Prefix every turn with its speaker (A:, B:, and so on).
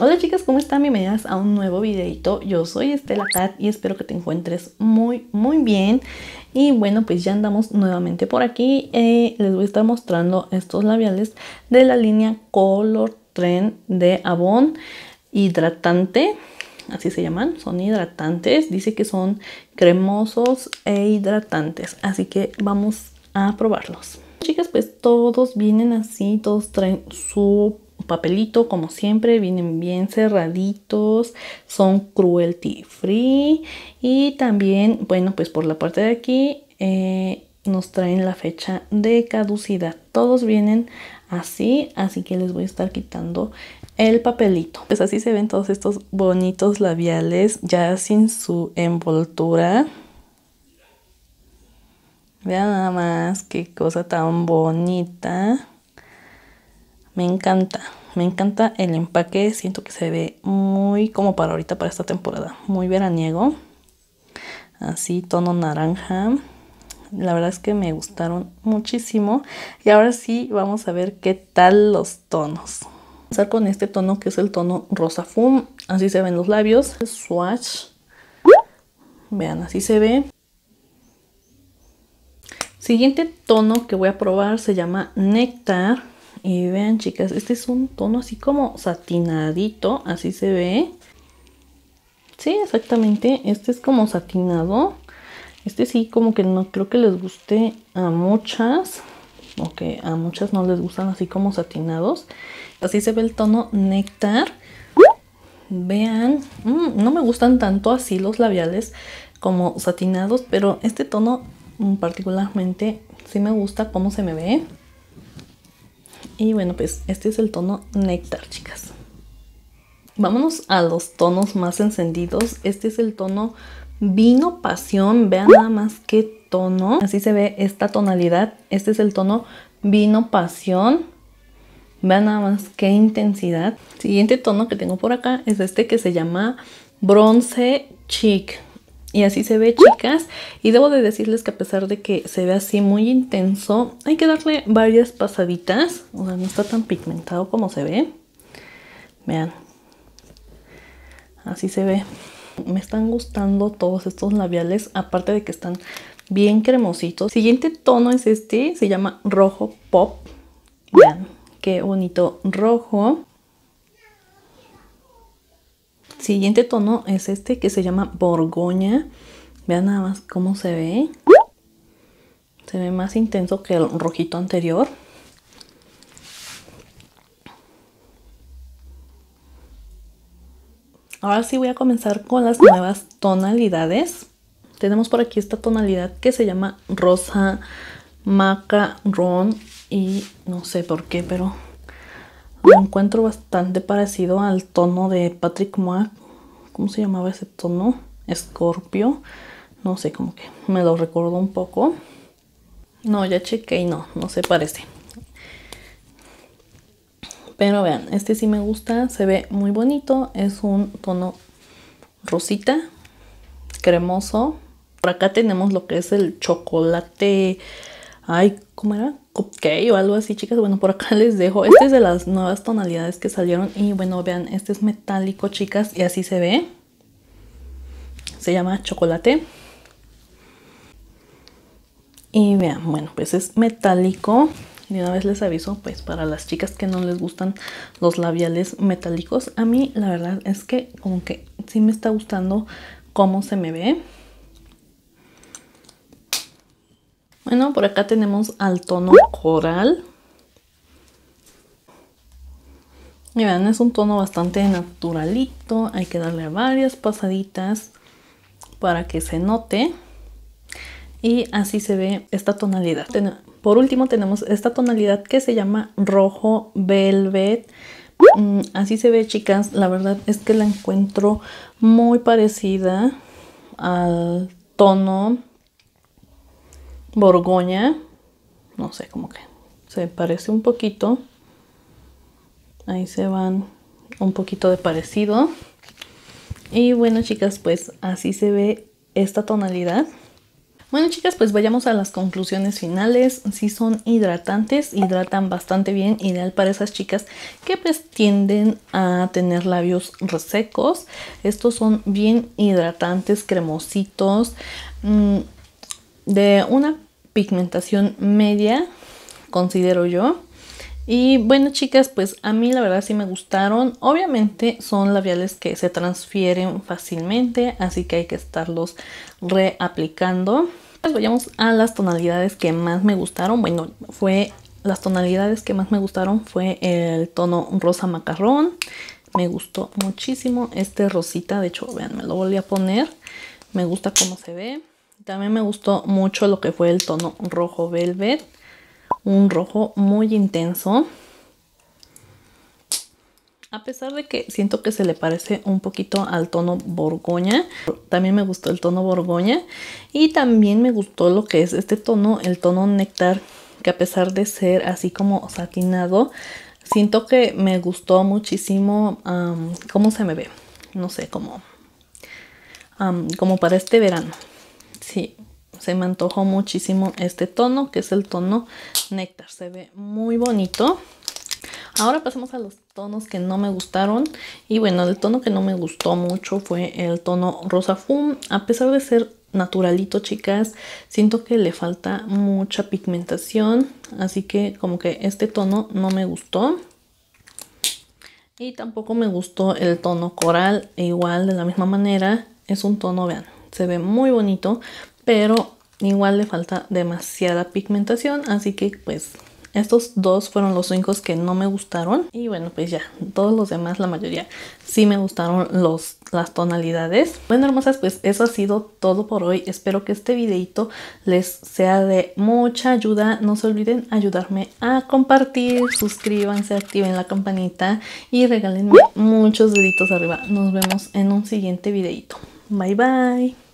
A: Hola chicas, ¿cómo están? Bienvenidas a un nuevo videito. Yo soy Estela Cat y espero que te encuentres muy, muy bien. Y bueno, pues ya andamos nuevamente por aquí. Eh, les voy a estar mostrando estos labiales de la línea Color Tren de Avon Hidratante. Así se llaman, son hidratantes. Dice que son cremosos e hidratantes. Así que vamos a probarlos. Chicas, pues todos vienen así, todos traen su papelito, como siempre, vienen bien cerraditos, son cruelty free. Y también, bueno, pues por la parte de aquí eh, nos traen la fecha de caducidad. Todos vienen así, así que les voy a estar quitando el papelito. Pues así se ven todos estos bonitos labiales ya sin su envoltura. Vean nada más qué cosa tan bonita. Me encanta, me encanta el empaque, siento que se ve muy como para ahorita, para esta temporada, muy veraniego, así tono naranja. La verdad es que me gustaron muchísimo y ahora sí vamos a ver qué tal los tonos. Vamos a empezar con este tono que es el tono rosa fum, así se ven los labios, swatch, vean así se ve. Siguiente tono que voy a probar se llama Nectar. Y vean chicas, este es un tono así como satinadito, así se ve. Sí, exactamente, este es como satinado. Este sí como que no creo que les guste a muchas, o que a muchas no les gustan así como satinados. Así se ve el tono néctar. Vean, mm, no me gustan tanto así los labiales como satinados, pero este tono mm, particularmente sí me gusta cómo se me ve. Y bueno, pues este es el tono néctar, chicas. Vámonos a los tonos más encendidos. Este es el tono vino pasión. Vean nada más qué tono. Así se ve esta tonalidad. Este es el tono vino pasión. Vean nada más qué intensidad. Siguiente tono que tengo por acá es este que se llama bronce chic. Y así se ve, chicas. Y debo de decirles que a pesar de que se ve así muy intenso, hay que darle varias pasaditas. O sea, no está tan pigmentado como se ve. Vean. Así se ve. Me están gustando todos estos labiales, aparte de que están bien cremositos. Siguiente tono es este, se llama Rojo Pop. Vean, qué bonito rojo. Siguiente tono es este que se llama Borgoña. Vean nada más cómo se ve. Se ve más intenso que el rojito anterior. Ahora sí voy a comenzar con las nuevas tonalidades. Tenemos por aquí esta tonalidad que se llama rosa macarón y no sé por qué, pero lo encuentro bastante parecido al tono de Patrick Moore. ¿Cómo se llamaba ese tono? Scorpio. No sé, cómo que me lo recuerdo un poco. No, ya chequé y no, no se parece. Pero vean, este sí me gusta, se ve muy bonito. Es un tono rosita, cremoso. Por acá tenemos lo que es el chocolate... Ay, ¿cómo era? ok o algo así chicas bueno por acá les dejo este es de las nuevas tonalidades que salieron y bueno vean este es metálico chicas y así se ve se llama chocolate y vean bueno pues es metálico Y una vez les aviso pues para las chicas que no les gustan los labiales metálicos a mí la verdad es que como que sí me está gustando cómo se me ve Bueno, por acá tenemos al tono coral. Y vean, es un tono bastante naturalito. Hay que darle varias pasaditas para que se note. Y así se ve esta tonalidad. Por último tenemos esta tonalidad que se llama rojo velvet. Mm, así se ve, chicas. La verdad es que la encuentro muy parecida al tono Borgoña. No sé, cómo que se parece un poquito. Ahí se van un poquito de parecido. Y bueno, chicas, pues así se ve esta tonalidad. Bueno chicas, pues vayamos a las conclusiones finales. Si sí son hidratantes, hidratan bastante bien, ideal para esas chicas que pues tienden a tener labios resecos. Estos son bien hidratantes, cremositos, mm, de una pigmentación media, considero yo. Y bueno, chicas, pues a mí la verdad sí me gustaron. Obviamente son labiales que se transfieren fácilmente, así que hay que estarlos reaplicando. Pues vayamos a las tonalidades que más me gustaron. Bueno, fue las tonalidades que más me gustaron fue el tono rosa macarrón. Me gustó muchísimo este rosita, de hecho, vean, me lo volví a poner. Me gusta cómo se ve. También me gustó mucho lo que fue el tono rojo velvet. Un rojo muy intenso. A pesar de que siento que se le parece un poquito al tono borgoña, también me gustó el tono borgoña y también me gustó lo que es este tono, el tono néctar, que a pesar de ser así como satinado, siento que me gustó muchísimo cómo se me ve, no sé, cómo, como para este verano sí, se me antojó muchísimo este tono, que es el tono néctar. Se ve muy bonito. Ahora pasamos a los tonos que no me gustaron. Y bueno, el tono que no me gustó mucho fue el tono rosa fum. A pesar de ser naturalito, chicas, siento que le falta mucha pigmentación. Así que como que este tono no me gustó. Y tampoco me gustó el tono coral, e igual de la misma manera. Es un tono, vean, se ve muy bonito, pero igual le falta demasiada pigmentación, así que pues estos dos fueron los únicos que no me gustaron. Y bueno, pues ya, todos los demás, la mayoría, sí me gustaron los, las tonalidades. Bueno, hermosas, pues eso ha sido todo por hoy. Espero que este videito les sea de mucha ayuda. No se olviden ayudarme a compartir, suscríbanse, activen la campanita y regálenme muchos deditos arriba. Nos vemos en un siguiente videito. Bye, bye.